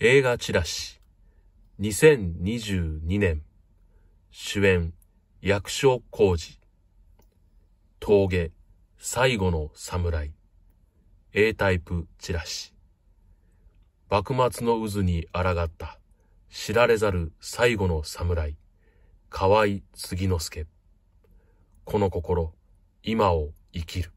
映画チラシ2022年主演役所広司峠最後の侍 A タイプチラシ幕末の渦に抗った知られざる最後の侍河合継之助この心今を生きる